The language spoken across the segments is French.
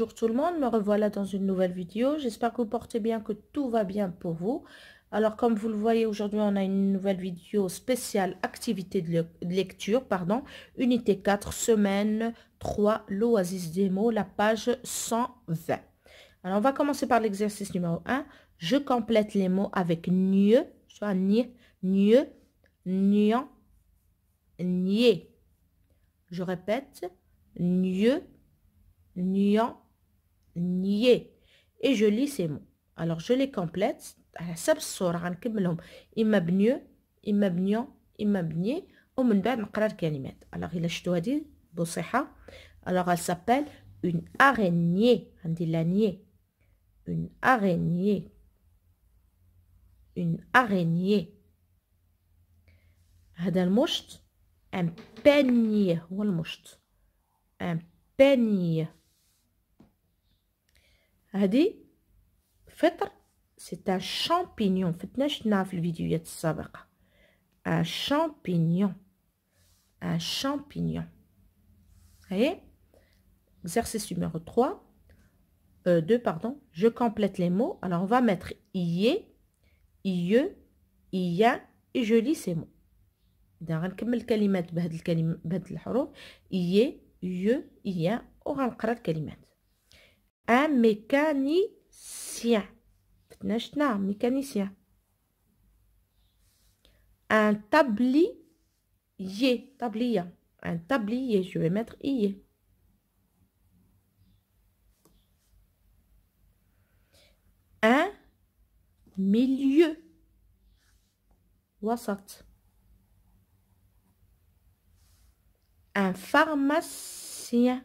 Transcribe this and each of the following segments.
Bonjour tout le monde, me revoilà dans une nouvelle vidéo. J'espère que vous portez bien, que tout va bien pour vous. Alors comme vous le voyez aujourd'hui, on a une nouvelle vidéo spéciale activité de, lecture, pardon, unité 4, semaine 3, l'oasis des mots, la page 120. Alors on va commencer par l'exercice numéro 1. Je complète les mots avec mieux soit ni, mieux niant, nier. Je répète, mieux, niant, nier et je lis ces mots alors je les complète à la sable sera un kim l'homme il m'a venu il m'a venu il m'a venu au monde d'un plan qu'elle met alors il a je dois dire bon alors elle s'appelle une araignée un délai nier une araignée une araignée à d'un mouche un peigne et on mouche un peigne هذه فطر سي ان شامبينيون فتنا شفناها في الفيديوهات السابقه ان شامبينيون ان شامبينيون هاي exercice numéro 3 euh, 2 pardon je complète les mots alors on va mettre ié ie ia et je lis ces mots دابا نكمل الكلمات بهاد الكلمه بهاد الحروف ie ايه يه ايا وغنقرا الكلمات un mécanicien. mécanicien. Un tablier. Tablier. Un tablier. Je vais mettre ier. Un milieu. Wasat. Un pharmacien.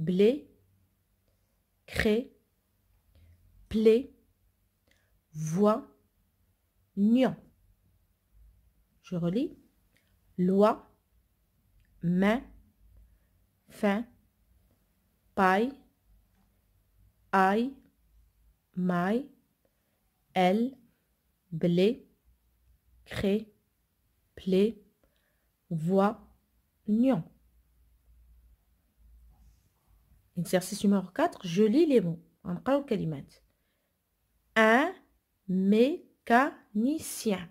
blé, Cré, Plé, voix, nion. Je relis. Loi, main, fin, paille, aille, maille, elle, blé, Cré, Plé, voix, nion. Exercice numéro 4, je lis les mots. Un mécanicien.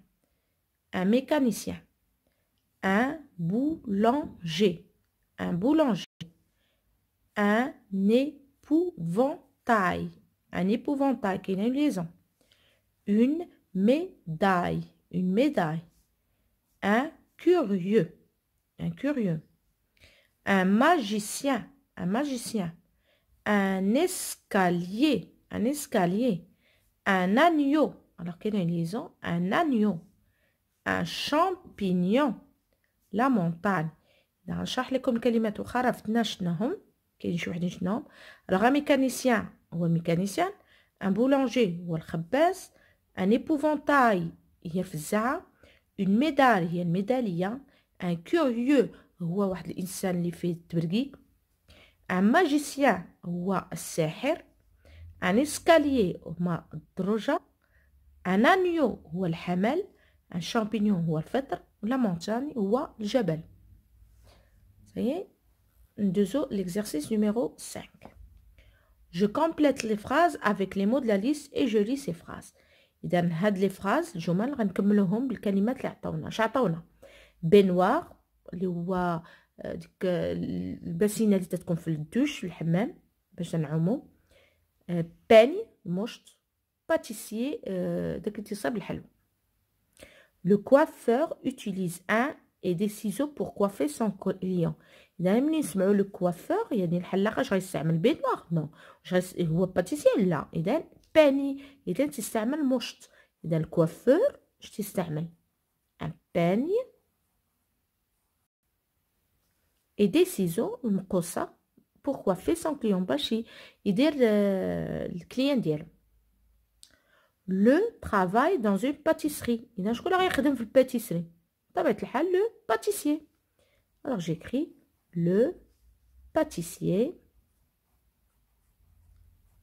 Un mécanicien. Un boulanger. Un boulanger. Un épouvantail. Un épouvantail qui est une liaison. Une médaille. Une médaille. Un curieux. Un curieux. Un magicien un magicien, un escalier, un escalier, un agneau, alors qu'il y a une liaison, un agneau, un champignon, la montagne. Dans le chat, les communications, vous avez un champignon, qui est un champignon, alors un mécanicien ou un mécanicien, un boulanger ou un chabès, un épouvantail, il y ça, une médaille, un y un curieux, ou un insan, il fait tbergique, un magicien wa الساحر un escalier ma الدرجة un agneau هو الحمل un champignon هو الفطر la montagne هو الجبل ça y est l'exercice numéro 5 je complète les phrases avec les mots de la liste et je lis ces phrases اذا هاد لي فراز جمل غنكملوهم بالكلمات اللي عطاونا اش عطاونا بينوار اللي هو ديك الباسينه اللي تتكون في الدوش في الحمام باش نعومو آه، باني مشط باتيسيي آه، داك اللي تيصاب الحلو لو كوافور يوتيليز ان اي دي سيزو بور كوافي سون كليون اذا ملي نسمعوا لو كوافور يعني الحلاق اش غيستعمل بيدوار نو اش هو باتيسيي لا اذا باني اذا تستعمل مشط اذا الكوافور اش تستعمل ان باني et des ciseaux ça, pourquoi coiffer son client dit euh, le client dit, le travail dans une pâtisserie Il a اللي la pâtisserie. Ça va être le pâtissier alors j'écris le pâtissier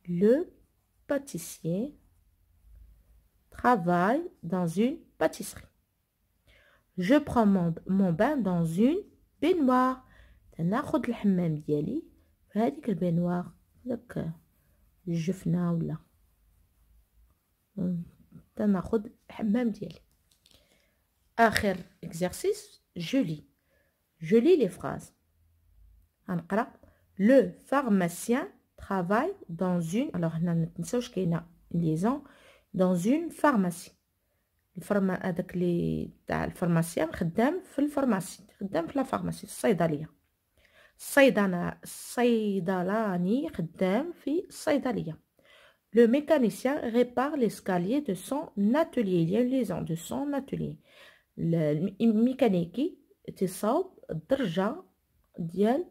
le pâtissier travaille dans une pâtisserie. Je prends mon bain dans une baignoire. ناخذ الحمام ديالي في هذيك البينوار داك الجفنه ولا حتى ناخذ الحمام ديالي اخر اكزرسيس جولي جولي لي فراز غنقرا لو فارماسيان travaille دون اون الوغ هنا ما تنساوش كاينه ليزون دون اون فارماسي الفرما هذاك لي تاع الفارماسيان خدام في الفارماسي خدام في لا فارماسي في الصيدليه Le mécanicien répare l'escalier de son atelier. Il y a une liaison de son atelier. Le mécanicien الدرجة ديال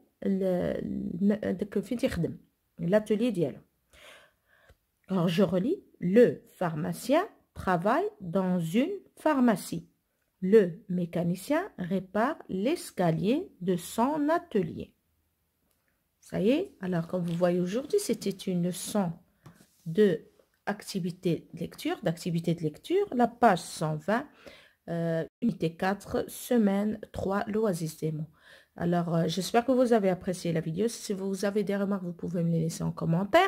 l'atelier Alors je relis. Le pharmacien travaille dans une pharmacie. Le mécanicien répare l'escalier de son atelier. Ça y est, alors comme vous voyez aujourd'hui, c'était une leçon de activité lecture, d'activité de lecture, la page 120, euh, unité 4, semaine 3, l'oasis des mots. Alors, euh, j'espère que vous avez apprécié la vidéo. Si vous avez des remarques, vous pouvez me les laisser en commentaire.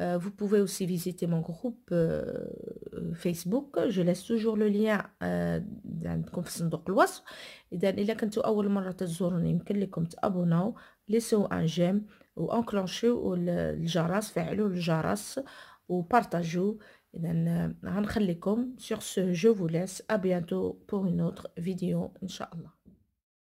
Euh, vous pouvez aussi visiter mon groupe euh, Facebook. Je laisse toujours le lien dans عندكم في صندوق الوصف. إذا إلا كنتوا أول مرة تزوروني يمكن لكم تابوناو ليسوا أن جيم وأنكلونشيو الجرس فعلوا الجرس وبارتاجوا إذا هنخليكم sur ce je vous laisse à bientôt pour une autre vidéo Inch'Allah.